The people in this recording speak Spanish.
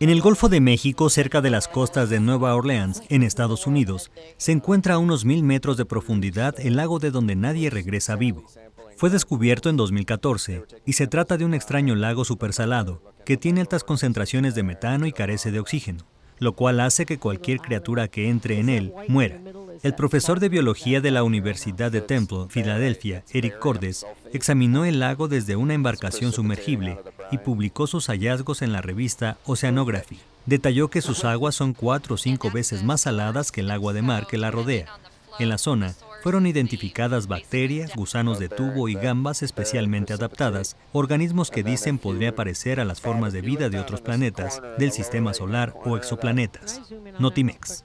En el Golfo de México, cerca de las costas de Nueva Orleans, en Estados Unidos, se encuentra a unos mil metros de profundidad el lago de donde nadie regresa vivo. Fue descubierto en 2014 y se trata de un extraño lago supersalado que tiene altas concentraciones de metano y carece de oxígeno, lo cual hace que cualquier criatura que entre en él muera. El profesor de biología de la Universidad de Temple, Filadelfia, Eric Cordes, examinó el lago desde una embarcación sumergible y publicó sus hallazgos en la revista Oceanography. Detalló que sus aguas son cuatro o cinco veces más saladas que el agua de mar que la rodea. En la zona fueron identificadas bacterias, gusanos de tubo y gambas especialmente adaptadas, organismos que dicen podría parecer a las formas de vida de otros planetas del sistema solar o exoplanetas. Notimex.